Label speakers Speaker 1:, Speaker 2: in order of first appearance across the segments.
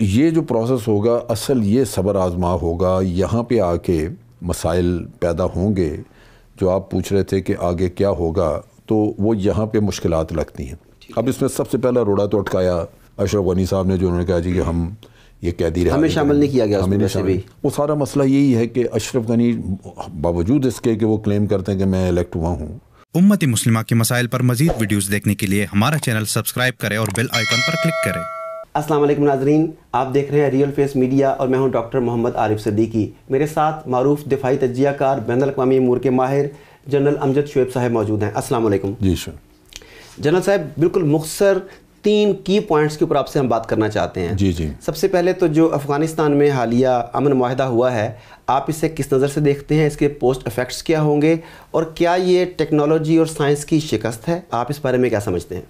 Speaker 1: یہ جو پروسیس ہوگا اصل یہ صبر آزما ہوگا یہاں پہ آ کے مسائل پیدا ہوں گے جو آپ پوچھ رہے تھے کہ آگے کیا ہوگا تو وہ یہاں پہ مشکلات لگتی ہیں اب اس میں سب سے پہلا روڑا تو اٹکایا اشرف غنی صاحب نے جو انہوں نے کہا جی کہ ہم یہ قیدی رہے ہمیں شامل نہیں کیا گیا ہمیں وہ سارا مسئلہ یہی ہے کہ اشرف غنی باوجود اس کے کہ وہ کلیم کرتے ہیں کہ میں الیکٹ ہوا ہوں امت
Speaker 2: مسلمہ کے مسائل پر مزید ویڈیوز دیکھنے کے لیے ہمارا چینل سبسکرائب کریں اور بل آئیکن پر کلک کریں السلام علیکم ناظرین آپ دیکھ رہے ہیں ریئل فیس میڈیا اور میں ہوں ڈاکٹر محمد عارف صدیقی میرے ساتھ معروف دفاعی تجزیہ کار بین الاقوامی امور کے ماہر جنرل امجد شعیب صاحب موجود ہیں السلام
Speaker 1: علیکم جی سر
Speaker 2: جنرل صاحب بالکل مخصر تین کی پوائنٹس کے اوپر آپ سے ہم بات کرنا چاہتے ہیں جی جی سب سے پہلے تو جو افغانستان میں حالیہ امن معاہدہ ہوا ہے آپ اسے کس نظر سے دیکھتے ہیں اس کے پوسٹ افیکٹس کیا ہوں گے اور کیا یہ ٹیکنالوجی اور سائنس کی شکست ہے آپ اس بارے میں کیا سمجھتے ہیں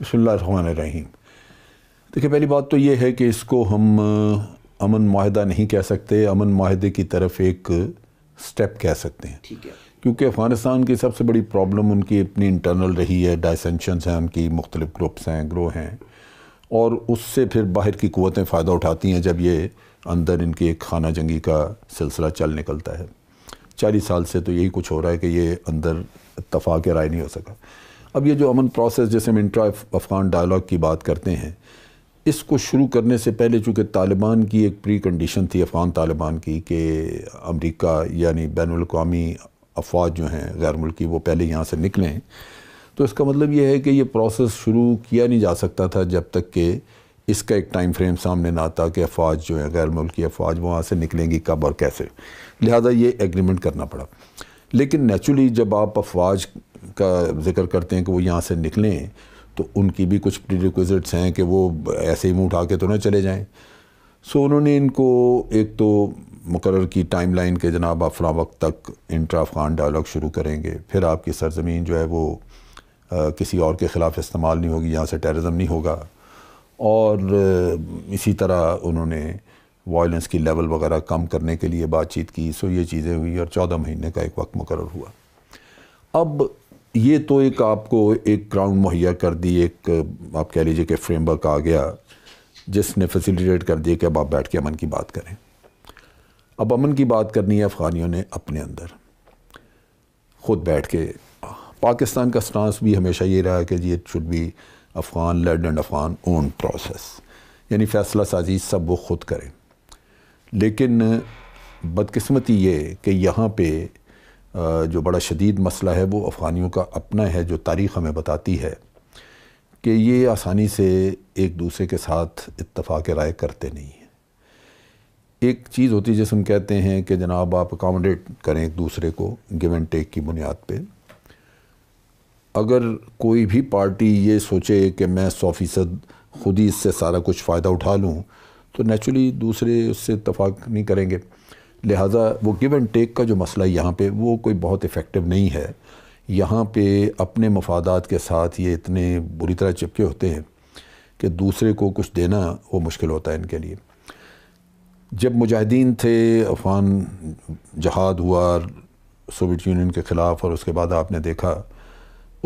Speaker 1: بسم اللہ الرحمن الرحیم دیکھیں پہلی بات تو یہ ہے کہ اس کو ہم امن معاہدہ نہیں کہہ سکتے امن معاہدے کی طرف ایک سٹیپ کہہ سکتے ہیں کیونکہ افغانستان کی سب سے بڑی پرابلم ان کی اپنی انٹرنل رہی ہے ڈائسنشنز ہیں ان کی مختلف گروپس ہیں گروہ ہیں اور اس سے پھر باہر کی قوتیں فائدہ اٹھاتی ہیں جب یہ اندر ان کی ایک خانہ جنگی کا سلسلہ چل نکلتا ہے چالیس سال سے تو یہی کچھ ہو رہا ہے کہ یہ اندر اتفاق رائے نہیں ہو سکا اب یہ جو امن پروسیس جیسے ہم انٹرا افغان ڈائلاگ کی بات کرتے ہیں اس کو شروع کرنے سے پہلے چونکہ طالبان کی ایک پری کنڈیشن تھی افغان طالبان کی کہ امریکہ یعنی بین الاقوامی افواج جو ہیں غیر ملکی وہ پہلے یہاں سے نکلیں تو اس کا مطلب یہ ہے کہ یہ پروسیس شروع کیا نہیں جا سکتا تھا جب تک کہ اس کا ایک ٹائم فریم سامنے نہ آتا کہ افواج جو ہیں غیر ملکی افواج وہاں سے نکلیں گی کب اور کیسے لہٰذا یہ ایگریمنٹ کرنا پڑا لیکن نیچرلی جب آپ افواج کا ذکر کرتے ہیں کہ وہ یہاں سے نکلیں تو ان کی بھی کچھ ہیں کہ وہ ایسے ہی منہ اٹھا کے تو نہ چلے جائیں سو انہوں نے ان کو ایک تو مقرر کی ٹائم لائن کے جناب آپ فلاں وقت تک افغان ڈائلاگ شروع کریں گے پھر آپ کی سرزمین جو ہے وہ کسی اور کے خلاف استعمال نہیں ہوگی یہاں سے ٹیرزم نہیں ہوگا اور اسی طرح انہوں نے وائلنس کی لیول وغیرہ کم کرنے کے لیے بات چیت کی سو یہ چیزیں ہوئی اور چودہ مہینے کا ایک وقت مقرر ہوا اب یہ تو ایک آپ کو ایک گراؤنڈ مہیا کر دی ایک آپ کہہ لیجئے کہ فریم ورک آ گیا جس نے فیسیلیٹیٹ کر دیا کہ اب آپ بیٹھ کے امن کی بات کریں اب امن کی بات کرنی ہے افغانیوں نے اپنے اندر خود بیٹھ کے پاکستان کا سٹانس بھی ہمیشہ یہ رہا کہ جی it should be Afghan led and Afghan owned process یعنی فیصلہ سازی سب وہ خود کریں لیکن بدقسمتی یہ کہ یہاں پہ جو بڑا شدید مسئلہ ہے وہ افغانیوں کا اپنا ہے جو تاریخ ہمیں بتاتی ہے کہ یہ آسانی سے ایک دوسرے کے ساتھ اتفاق رائے کرتے نہیں ہیں ایک چیز ہوتی ہے جس ہم کہتے ہیں کہ جناب آپ اکاموڈیٹ کریں ایک دوسرے کو گیون اینڈ ٹیک کی بنیاد پہ اگر کوئی بھی پارٹی یہ سوچے کہ میں سو فیصد خود ہی اس سے سارا کچھ فائدہ اٹھا لوں تو نیچرلی دوسرے اس سے اتفاق نہیں کریں گے لہٰذا وہ گیو اینڈ ٹیک کا جو مسئلہ یہاں پہ وہ کوئی بہت افیکٹو نہیں ہے یہاں پہ اپنے مفادات کے ساتھ یہ اتنے بری طرح چپکے ہوتے ہیں کہ دوسرے کو کچھ دینا وہ مشکل ہوتا ہے ان کے لیے جب مجاہدین تھے افغان جہاد ہوا سوویٹ یونین کے خلاف اور اس کے بعد آپ نے دیکھا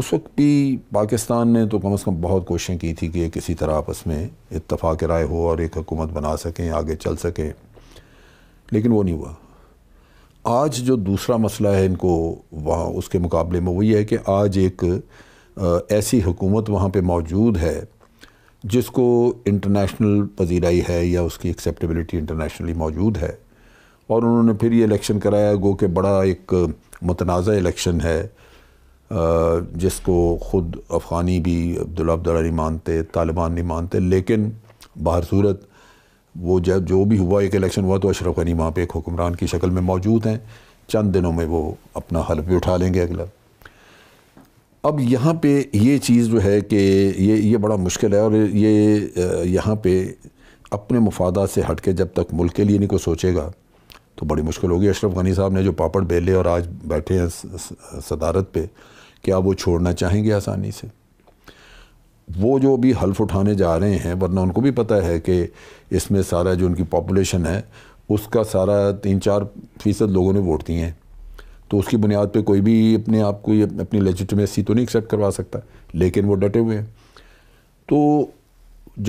Speaker 1: اس وقت بھی پاکستان نے تو کم از کم بہت کوششیں کی تھی کہ کسی طرح آپس میں اتفاق رائے ہو اور ایک حکومت بنا سکیں آگے چل سکیں لیکن وہ نہیں ہوا آج جو دوسرا مسئلہ ہے ان کو وہاں اس کے مقابلے میں وہ یہ ہے کہ آج ایک ایسی حکومت وہاں پہ موجود ہے جس کو انٹرنیشنل پذیرائی ہے یا اس کی ایکسیپٹیبلٹی انٹرنیشنلی موجود ہے اور انہوں نے پھر یہ الیکشن کرایا گو کہ بڑا ایک متنازع الیکشن ہے جس کو خود افغانی بھی عبداللہ نہیں مانتے طالبان نہیں مانتے لیکن باہر صورت وہ جب جو بھی ہوا ایک الیکشن ہوا تو اشرف غنی وہاں پہ ایک حکمران کی شکل میں موجود ہیں چند دنوں میں وہ اپنا حلف بھی اٹھا لیں گے اگلا اب یہاں پہ یہ چیز جو ہے کہ یہ یہ بڑا مشکل ہے اور یہ یہاں پہ اپنے مفادات سے ہٹ کے جب تک ملک کے لیے نہیں کوئی سوچے گا تو بڑی مشکل ہوگی اشرف غنی صاحب نے جو پاپڑ بیلے اور آج بیٹھے ہیں صدارت پہ کیا وہ چھوڑنا چاہیں گے آسانی سے وہ جو بھی حلف اٹھانے جا رہے ہیں ورنہ ان کو بھی پتہ ہے کہ اس میں سارا جو ان کی پاپولیشن ہے اس کا سارا تین چار فیصد لوگوں نے ووٹ دیے ہیں تو اس کی بنیاد پہ کوئی بھی اپنے آپ کو اپنی لیجیٹمیسی تو نہیں ایکسیپٹ کروا سکتا لیکن وہ ڈٹے ہوئے ہیں تو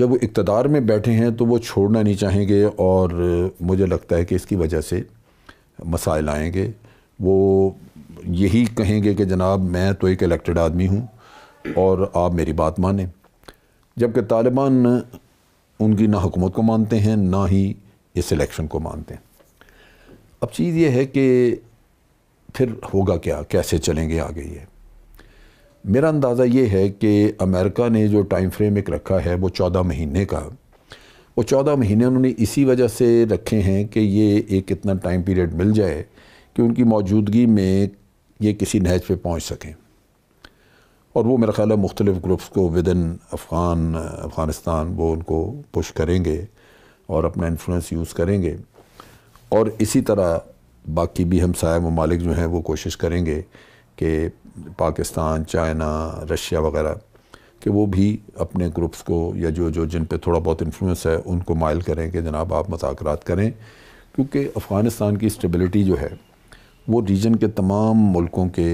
Speaker 1: جب وہ اقتدار میں بیٹھے ہیں تو وہ چھوڑنا نہیں چاہیں گے اور مجھے لگتا ہے کہ اس کی وجہ سے مسائل آئیں گے وہ یہی کہیں گے کہ جناب میں تو ایک الیکٹڈ آدمی ہوں اور آپ میری بات مانیں جبکہ طالبان ان کی نہ حکومت کو مانتے ہیں نہ ہی اس الیکشن کو مانتے ہیں اب چیز یہ ہے کہ پھر ہوگا کیا کیسے چلیں گے آگے یہ میرا اندازہ یہ ہے کہ امریکہ نے جو ٹائم فریم ایک رکھا ہے وہ چودہ مہینے کا وہ چودہ مہینے انہوں نے اسی وجہ سے رکھے ہیں کہ یہ ایک اتنا ٹائم پیریڈ مل جائے کہ ان کی موجودگی میں یہ کسی نہج پہ پہنچ سکیں اور وہ میرا خیال ہے مختلف گروپس کو ود ان افغان افغانستان وہ ان کو پش کریں گے اور اپنا انفلوئنس یوز کریں گے اور اسی طرح باقی بھی ہم سائے ممالک جو ہیں وہ کوشش کریں گے کہ پاکستان چائنا رشیا وغیرہ کہ وہ بھی اپنے گروپس کو یا جو جو جن پہ تھوڑا بہت انفلوئنس ہے ان کو مائل کریں کہ جناب آپ مذاکرات کریں کیونکہ افغانستان کی اسٹیبلٹی جو ہے وہ ریجن کے تمام ملکوں کے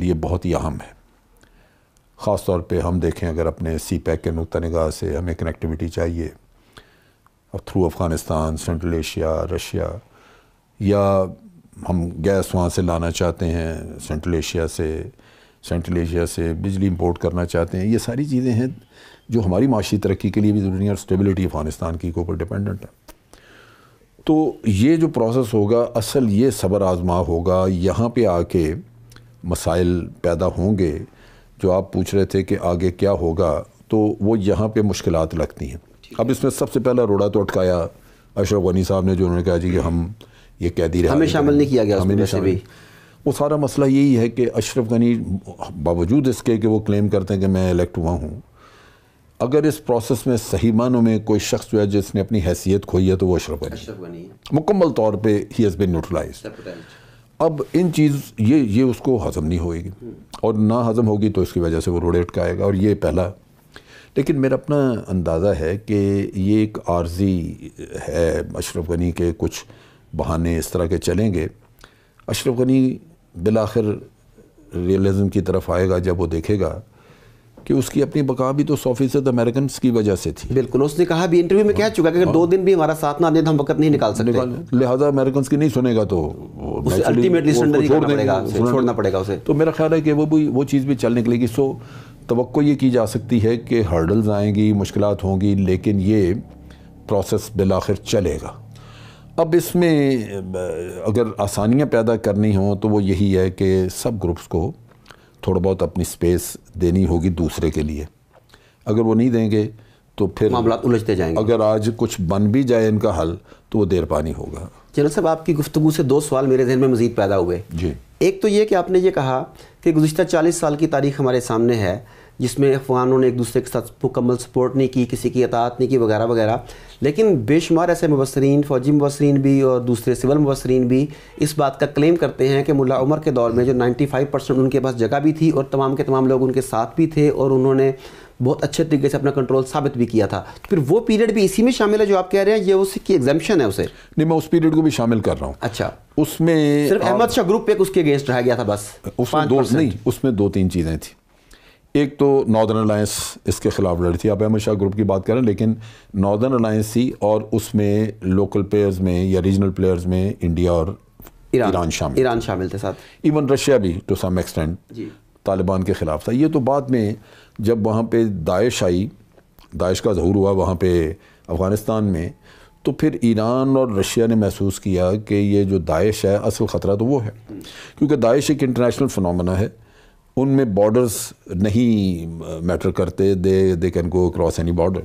Speaker 1: لیے بہت ہی اہم ہے خاص طور پہ ہم دیکھیں اگر اپنے سی پیک کے نگاہ سے ہمیں کنیکٹیوٹی چاہیے through Afghanistan Central Asia Russia یا ہم گیس وہاں سے لانا چاہتے ہیں سینٹرل ایشیا سے سینٹرل ایشیا سے بجلی امپورٹ کرنا چاہتے ہیں یہ ساری چیزیں ہیں جو ہماری معاشی ترقی کے لیے بھی ضروری ہیں اور اسٹیبلٹی افغانستان کی کے اوپر ڈپینڈنٹ ہے تو یہ جو پروسیس ہوگا اصل یہ صبر آزما ہوگا یہاں پہ آ کے مسائل پیدا ہوں گے جو آپ پوچھ رہے تھے کہ آگے کیا ہوگا تو وہ یہاں پہ مشکلات لگتی ہیں اب اس میں سب سے پہلا روڑا تو اٹکایا اشرف غنی صاحب نے جو انہوں نے کہا جی کہ ہم یہ قیدی رہا رہے شامل نہیں کیا گیا وہ سارا مسئلہ یہی ہے کہ اشرف غنی باوجود اس کے کہ وہ کلیم کرتے ہیں کہ میں الیکٹ ہوا ہوں اگر اس پروسیس میں صحیح معنوں میں کوئی شخص جو ہے جس نے اپنی حیثیت کھوئی ہے تو وہ اشرف غنی مکمل طور پہ ہی ہیز بن نیوٹرلائز اب ان چیز یہ یہ اس کو ہضم نہیں ہوئے گی اور نہ ہضم ہوگی تو اس کی وجہ سے وہ روڑے ہٹکا آئے گا اور یہ پہلا لیکن میرا اپنا اندازہ ہے کہ یہ ایک عارضی ہے اشرف غنی کے کچھ بہانے اس طرح کے چلیں گے اشرف غنی بالآخر ریئلزم کی طرف آئے گا جب وہ دیکھے گا کہ اس کی اپنی بقا بھی تو سو فیصد امریکنس کی وجہ سے تھی بالکل اس نے کہا بھی
Speaker 2: انٹرویو میں کہہ چکا کہ اگر دو دن بھی ہمارا ساتھ نہ دیں تو ہم وقت نہیں نکال سکتے
Speaker 1: لہٰذا امریکنس کی نہیں سنے گا تو میرا خیال ہے کہ وہ بھی وہ چیز بھی چل نکلے گی سو توقع یہ کی جا سکتی ہے کہ ہرڈلز آئیں گی مشکلات ہوں گی لیکن یہ پروسیس بالآخر چلے گا اب اس میں اگر آسانیاں پیدا کرنی ہوں تو وہ یہی ہے کہ سب گروپس کو تھوڑا بہت اپنی سپیس دینی ہوگی دوسرے کے لیے اگر وہ نہیں دیں گے تو پھر معاملات الجھتے جائیں گے اگر آج کچھ بن بھی جائے ان کا حل تو وہ دیر پانی ہوگا جنرل صاحب آپ کی گفتگو سے دو سوال
Speaker 2: میرے ذہن میں مزید پیدا ہوئے جی ایک تو یہ کہ آپ نے یہ کہا کہ گزشتہ چالیس سال کی تاریخ ہمارے سامنے ہے جس میں افغانوں نے ایک دوسرے کے ساتھ مکمل سپورٹ نہیں کی کسی کی اطاعت نہیں کی وغیرہ وغیرہ لیکن بے شمار ایسے مبصرین فوجی مبصرین بھی اور دوسرے سول مبصرین بھی اس بات کا کلیم کرتے ہیں کہ ملا عمر کے دور میں جو نائنٹی فائیو پرسنٹ ان کے پاس جگہ بھی تھی اور تمام کے تمام لوگ ان کے ساتھ بھی تھے اور انہوں نے بہت اچھے طریقے سے اپنا کنٹرول ثابت بھی کیا تھا پھر وہ پیریڈ بھی اسی میں شامل ہے جو آپ کہہ رہے ہیں یہ اس کی ایگزامشن ہے اسے نہیں میں اس پیریڈ کو بھی شامل کر رہا ہوں اچھا اس میں صرف احمد شاہ گروپ پہ اس کے اگینسٹ رہا گیا تھا بس
Speaker 1: اس میں دو تین چیزیں تھیں ایک تو ناردرن الائنس اس کے خلاف لڑی تھی آپ احمد شاہ گروپ کی بات کریں لیکن ناردرن الائنس تھی اور اس میں لوکل پلیئرز میں یا ریجنل پلیئرز میں انڈیا اور ایران ایران شامل ایران شامل تھے ساتھ ایون رشیا بھی ٹو سم ایکسٹینڈ طالبان کے خلاف تھا یہ تو بعد میں جب وہاں پہ داعش آئی داعش کا ظہور ہوا وہاں پہ افغانستان میں تو پھر ایران اور رشیا نے محسوس کیا کہ یہ جو داعش ہے اصل خطرہ تو وہ ہے کیونکہ داعش ایک انٹرنیشنل فنومنا ہے ان میں بارڈرز نہیں میٹر کرتے they they can go across any border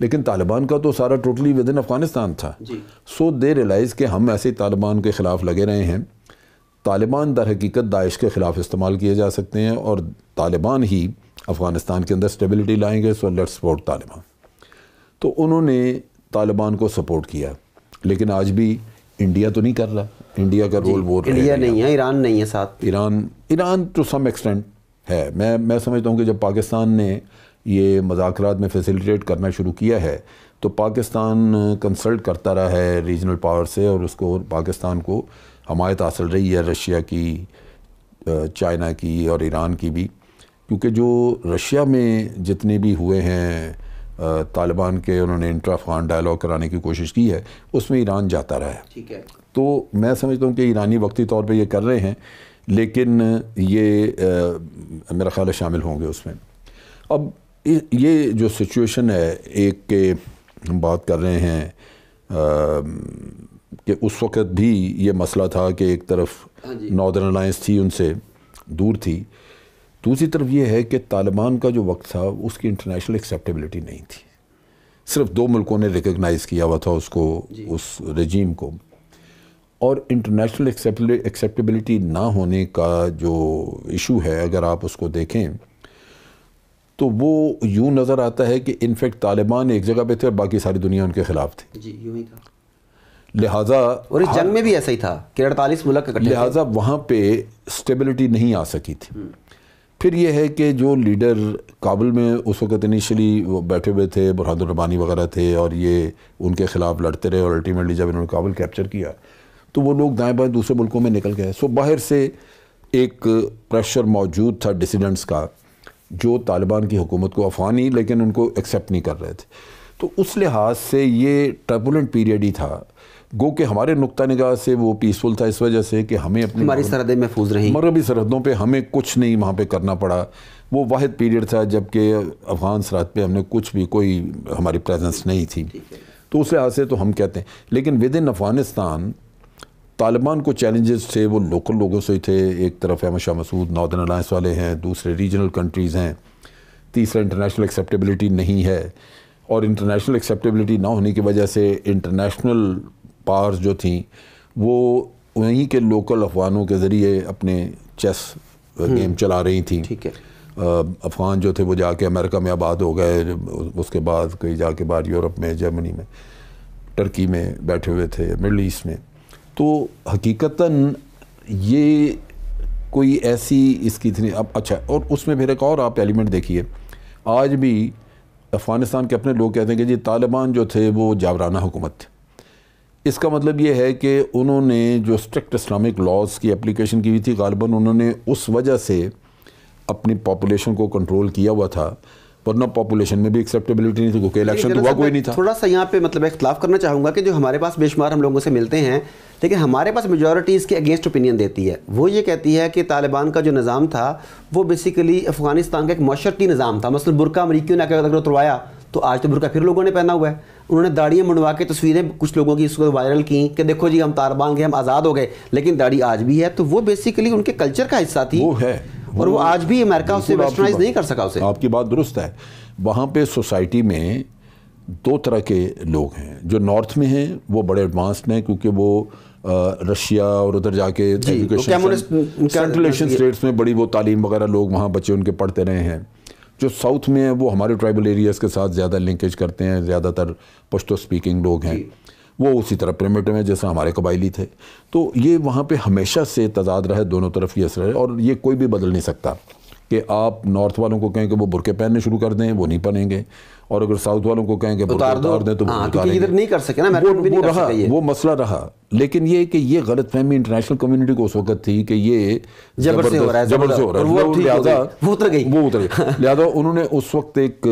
Speaker 1: لیکن طالبان کا تو سارا ٹوٹلی ود ان افغانستان تھا سو دے ریلائز کہ ہم ایسے طالبان کے خلاف لگے رہے ہیں طالبان در حقیقت داعش کے خلاف استعمال کیے جا سکتے ہیں اور طالبان ہی افغانستان کے اندر سٹیبلٹی لائیں گے سو لیٹ سپورٹ طالبان تو انہوں نے طالبان کو سپورٹ کیا لیکن آج بھی انڈیا تو نہیں کر رہا انڈیا کا جی، رول وہ انڈیا نہیں ہے ایران نہیں ہے ساتھ Iran Iran to some extent ہے میں میں سمجھتا ہوں کہ جب پاکستان نے یہ مذاکرات میں فیسیلیٹیٹ کرنا شروع کیا ہے تو پاکستان کنسلٹ کرتا رہا ہے ریجنل پاور سے اور اس کو پاکستان کو حمایت حاصل رہی ہے رشیا کی چائنا کی اور ایران کی بھی کیونکہ جو رشیا میں جتنے بھی ہوئے ہیں طالبان کے انہوں نے انٹرا افغان ڈائلاگ کرانے کی کوشش کی ہے اس میں ایران جاتا رہا ہے ٹھیک ہے تو میں سمجھتا ہوں کہ ایرانی وقتی طور پہ یہ کر رہے ہیں لیکن یہ میرا خیال ہے شامل ہوں گے اس میں اب یہ جو سچویشن ہے ایک کہ ہم بات کر رہے ہیں کہ اس وقت بھی یہ مسئلہ تھا کہ ایک طرف ناردرن ہاں الائنس جی۔ تھی ان سے دور تھی دوسری طرف یہ ہے کہ طالبان کا جو وقت تھا اس کی انٹرنیشنل ایکسیپٹیبلٹی نہیں تھی صرف دو ملکوں نے ریکگنائز کیا ہوا تھا اس کو جی۔ اس رجیم کو اور انٹرنیشنل ایکسیپٹیبلٹی نہ ہونے کا جو ایشو ہے اگر آپ اس کو دیکھیں تو وہ یوں نظر آتا ہے کہ انفیکٹ طالبان ایک جگہ پہ تھے اور باقی ساری دنیا ان کے خلاف تھی جی، لہٰذا اور اس جنگ میں بھی ایسا ہی تھا کہ اڑتالیس ملک لہٰذا وہاں پہ اسٹیبلٹی نہیں آ سکی تھی پھر یہ ہے کہ جو لیڈر کابل میں اس وقت انیشلی وہ بیٹھے ہوئے تھے برہاد الربانی وغیرہ تھے اور یہ ان کے خلاف لڑتے رہے اور الٹیمیٹلی جب انہوں نے کابل کیپچر کیا تو وہ لوگ دائیں بائیں دوسرے ملکوں میں نکل گئے سو باہر سے ایک پریشر موجود تھا ڈسیڈنٹس کا جو طالبان کی حکومت کو افغانی لیکن ان کو ایکسیپٹ نہیں کر رہے تھے تو اس لحاظ سے یہ ٹرپولنٹ پیریڈ ہی تھا گو کہ ہمارے نقطہ نگاہ سے وہ پیسفل تھا اس وجہ سے کہ ہمیں اپنی ہماری سرحدیں محفوظ رہی مغربی سرحدوں پہ ہمیں کچھ نہیں وہاں پہ کرنا پڑا وہ واحد پیریڈ تھا جب کہ افغان سرحد پہ ہم نے کچھ بھی کوئی ہماری پریزنس نہیں تھی تو اس لحاظ سے تو ہم کہتے ہیں لیکن ان افغانستان طالبان کو چیلنجز تھے وہ لوکل لوگوں سے تھے ایک طرف احمد شاہ مسعود ناردن الائنس والے ہیں دوسرے ریجنل کنٹریز ہیں تیسرا انٹرنیشنل ایکسیپٹیبلٹی نہیں ہے اور انٹرنیشنل ایکسیپٹیبلٹی نہ ہونے کی وجہ سے انٹرنیشنل پارز جو تھیں وہ وہیں لوکل افغانوں کے ذریعے اپنے چیس گیم چلا رہی تھیں ٹھیک ہے افغان جو تھے وہ جا کے امریکہ میں آباد ہو گئے اس کے بعد کئی جا کے بعد یورپ میں جرمنی میں ٹرکی میں بیٹھے ہوئے تھے مڈل ایسٹ میں تو حقیقتاً یہ کوئی ایسی اس کی تھی اب اچھا اور اس میں پھر ایک اور آپ ایلیمنٹ دیکھیے آج بھی افغانستان کے اپنے لوگ کہتے ہیں کہ جی طالبان جو تھے وہ جاورانہ حکومت تھے اس کا مطلب یہ ہے کہ انہوں نے جو اسٹرکٹ اسلامک لاز کی اپلیکیشن کی ہوئی تھی غالباً انہوں نے اس وجہ سے اپنی پاپولیشن کو کنٹرول کیا ہوا تھا ورنہ پاپولیشن میں بھی ایکسیپٹیبلٹی نہیں تھی کیونکہ الیکشن تو ہوا کوئی نہیں تھا تھوڑا
Speaker 2: سا یہاں پہ مطلب اختلاف کرنا چاہوں گا کہ جو ہمارے پاس بے شمار ہم لوگوں سے ملتے ہیں لیکن ہمارے پاس اس کے اگینسٹ اوپینین دیتی ہے وہ یہ کہتی ہے کہ طالبان کا جو نظام تھا وہ بیسیکلی افغانستان کا ایک معاشرتی نظام تھا مثلا برقع امریکیوں نے اگر اگر تو آج تو برقع پھر لوگوں نے پہنا ہوا ہے انہوں نے داڑیاں منڈوا کے تصویریں کچھ لوگوں کی اس کو وائرل کی کہ دیکھو جی ہم تاربان کے ہم آزاد ہو گئے لیکن داڑھی آج بھی ہے تو وہ بیسیکلی ان کے کلچر کا حصہ تھی وہ ہے اور وہ آج بھی امریکہ اسے نہیں
Speaker 1: کر سکا اسے آپ کی بات درست ہے وہاں پہ سوسائٹی میں دو طرح کے لوگ ہیں جو نارتھ میں ہیں وہ بڑے ایڈوانس ہیں کیونکہ وہ رشیا اور ادھر جا کے جی، میں بڑی وہ تعلیم وغیرہ لوگ وہاں بچے ان کے پڑھتے رہے ہیں جو ساؤتھ میں ہیں وہ ہمارے ٹرائبل ایریاز کے ساتھ زیادہ لنکیج کرتے ہیں زیادہ تر پشتو سپیکنگ لوگ ہیں جی۔ وہ اسی طرح پریمیٹو ہیں جیسا ہمارے قبائلی تھے تو یہ وہاں پہ ہمیشہ سے تضاد رہا دونوں طرف یہ اثر ہے اور یہ کوئی بھی بدل نہیں سکتا کہ آپ نارتھ والوں کو کہیں کہ وہ برقعے پہننے شروع کر دیں وہ نہیں پہنیں گے اور اگر ساؤتھ والوں کو کہیں کہ دیں تو ہاں، نہیں سکے نا وہ مسئلہ رہا لیکن یہ کہ یہ غلط فہمی انٹرنیشنل کمیونٹی کو اس وقت تھی کہ یہ جبر سے ہو رہا ہے جبر سے ہو رہا ہے وہ لہذا وہ اتر گئی وہ اتر گئی لہذا انہوں نے اس وقت ایک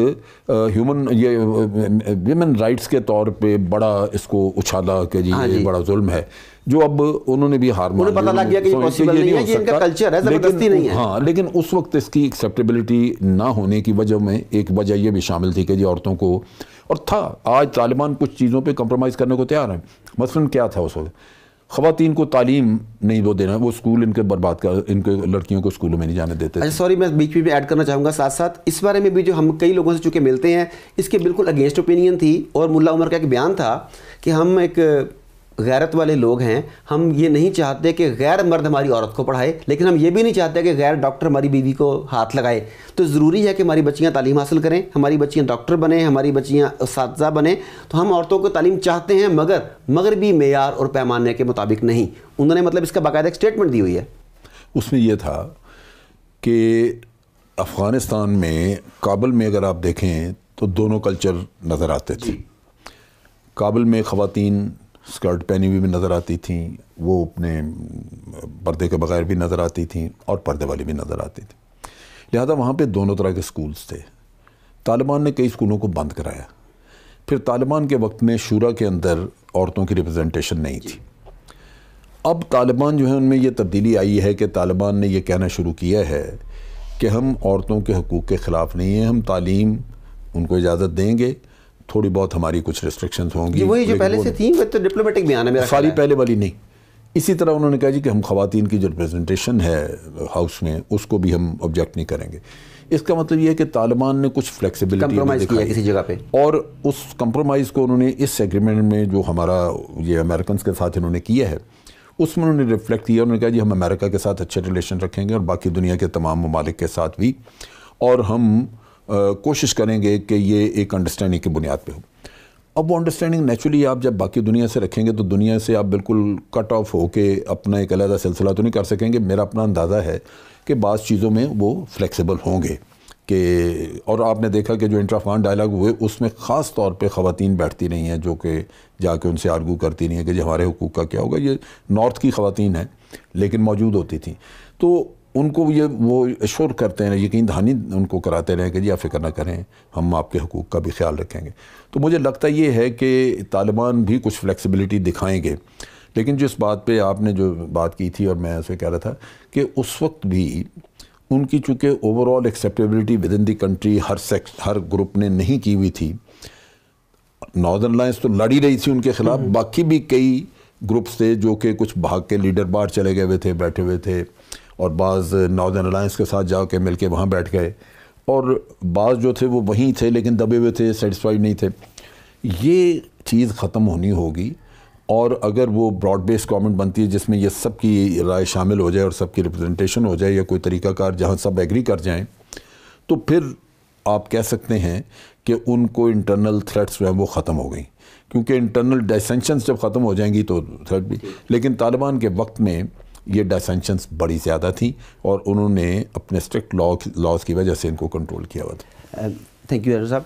Speaker 1: ہیومن یہ ویمن رائٹس کے طور پہ بڑا اس کو اچھالا کہ جی ہاں یہ جی۔ بڑا ظلم ہے جو اب انہوں نے بھی ہار مان انہیں پتہ لگ گیا کہ یہ پوسیبل نہیں ہے یہ ان کا کلچر ہے زبردستی نہیں ہے ہاں لیکن اس وقت اس کی ایکسیپٹیبلٹی نہ ہونے کی وجہ میں ایک وجہ یہ بھی شامل تھی کہ جی عورتوں کو اور تھا آج طالبان کچھ چیزوں پہ کمپرومائز کرنے کو تیار ہیں مثلا کیا تھا اس وقت خواتین کو تعلیم نہیں وہ دینا وہ اسکول ان کے برباد کر ان کے لڑکیوں کو اسکولوں میں نہیں جانے دیتے
Speaker 2: سوری اچھا، میں بیچ میں ایڈ کرنا چاہوں گا ساتھ ساتھ اس بارے میں بھی جو ہم کئی لوگوں سے چونکہ ملتے ہیں اس کے بالکل اگینسٹ اوپینین تھی اور ملا عمر کا ایک بیان تھا کہ ہم ایک غیرت والے لوگ ہیں ہم یہ نہیں چاہتے کہ غیر مرد ہماری عورت کو پڑھائے لیکن ہم یہ بھی نہیں چاہتے کہ غیر ڈاکٹر ہماری بیوی کو ہاتھ لگائے تو ضروری ہے کہ ہماری بچیاں تعلیم حاصل کریں ہماری بچیاں ڈاکٹر بنیں ہماری بچیاں اساتذہ بنیں تو ہم عورتوں کو تعلیم چاہتے ہیں مگر مغربی معیار اور پیمانے کے مطابق نہیں انہوں نے مطلب اس کا باقاعدہ ایک اسٹیٹمنٹ
Speaker 1: دی ہوئی ہے اس میں یہ تھا کہ افغانستان میں کابل میں اگر آپ دیکھیں تو دونوں کلچر نظر آتے تھے جی۔ کابل میں خواتین اسکرٹ پہنی ہوئی بھی نظر آتی تھیں وہ اپنے پردے کے بغیر بھی نظر آتی تھیں اور پردے والی بھی نظر آتی تھیں لہذا وہاں پہ دونوں طرح کے سکولز تھے طالبان نے کئی سکولوں کو بند کرایا پھر طالبان کے وقت میں شورا کے اندر عورتوں کی ریپرزنٹیشن نہیں تھی اب طالبان جو ہے ان میں یہ تبدیلی آئی ہے کہ طالبان نے یہ کہنا شروع کیا ہے کہ ہم عورتوں کے حقوق کے خلاف نہیں ہیں ہم تعلیم ان کو اجازت دیں گے تھوڑی بہت ہماری کچھ ریسٹرکشنز ہوں گی جی، وہی جو پہلے سے
Speaker 2: تھیں ساری
Speaker 1: پہلے والی نہیں اسی طرح انہوں نے کہا جی کہ ہم خواتین کی جو ریپرزنٹیشن ہے ہاؤس میں اس کو بھی ہم آبجیکٹ نہیں کریں گے اس کا مطلب یہ ہے کہ طالبان نے کچھ فلیکسیبلٹی کمپرومائز کیا کسی جگہ پہ اور اس کمپرومائز کو انہوں نے اس ایگریمنٹ میں جو ہمارا یہ امریکنز کے ساتھ انہوں نے کیا ہے اس میں انہوں نے ریفلیکٹ کیا انہوں نے کہا جی ہم امریکہ کے ساتھ اچھے ریلیشن رکھیں گے اور باقی دنیا کے تمام ممالک کے ساتھ بھی اور ہم کوشش کریں گے کہ یہ ایک انڈرسٹینڈنگ کی بنیاد پہ ہو اب وہ انڈرسٹینڈنگ نیچرلی آپ جب باقی دنیا سے رکھیں گے تو دنیا سے آپ بالکل کٹ آف ہو کے اپنا ایک علیحدہ سلسلہ تو نہیں کر سکیں گے میرا اپنا اندازہ ہے کہ بعض چیزوں میں وہ فلیکسیبل ہوں گے کہ اور آپ نے دیکھا کہ جو افغان ڈائلاگ ہوئے اس میں خاص طور پہ خواتین بیٹھتی نہیں ہیں جو کہ جا کے ان سے آرگو کرتی نہیں ہیں کہ جی ہمارے حقوق کا کیا ہوگا یہ نارتھ کی خواتین ہیں لیکن موجود ہوتی تھیں تو ان کو یہ وہ ایشور کرتے ہیں یقین دہانی ان کو کراتے رہے کہ جی آپ فکر نہ کریں ہم آپ کے حقوق کا بھی خیال رکھیں گے تو مجھے لگتا یہ ہے کہ طالبان بھی کچھ فلیکسیبلٹی دکھائیں گے لیکن جو اس بات پہ آپ نے جو بات کی تھی اور میں اسے کہہ رہا تھا کہ اس وقت بھی ان کی چونکہ overall acceptability in the country ہر سیکس ہر گروپ نے نہیں کی ہوئی تھی ناردرن لائنس تو لڑی رہی تھی ان کے خلاف باقی بھی کئی گروپس تھے جو کہ کچھ بھاگ کے لیڈر باہر چلے گئے ہوئے تھے بیٹھے ہوئے تھے اور بعض ناردن الائنس کے ساتھ جا کے مل کے وہاں بیٹھ گئے اور بعض جو تھے وہ وہیں تھے لیکن دبے ہوئے تھے سیٹسفائیڈ نہیں تھے یہ چیز ختم ہونی ہوگی اور اگر وہ براڈ بیس گورنمنٹ بنتی ہے جس میں یہ سب کی رائے شامل ہو جائے اور سب کی ریپرزنٹیشن ہو جائے یا کوئی طریقہ کار جہاں سب ایگری کر جائیں تو پھر آپ کہہ سکتے ہیں کہ ان کو انٹرنل تھریٹس جو ہیں وہ ختم ہو گئیں کیونکہ انٹرنل ڈیسنشنز جب ختم ہو جائیں گی تو تھریٹ بھی لیکن طالبان کے وقت میں یہ ڈائسنشنس بڑی زیادہ تھی اور انہوں نے اپنے اسٹرکٹ لا لاس کی وجہ سے ان کو کنٹرول کیا ہوا تھا
Speaker 2: تھینک uh, یو صاحب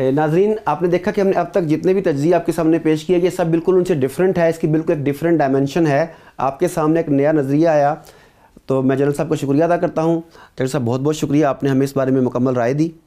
Speaker 2: uh, ناظرین آپ نے دیکھا کہ ہم نے اب تک جتنے بھی تجزیہ آپ کے سامنے پیش کیے یہ سب بالکل ان سے ڈفرینٹ ہے اس کی بالکل ایک ڈفرینٹ ڈائمنشن ہے آپ کے سامنے ایک نیا نظریہ آیا تو میں جنرل صاحب کو شکریہ ادا کرتا ہوں جنرل صاحب بہت بہت شکریہ آپ نے ہمیں اس بارے میں مکمل رائے دی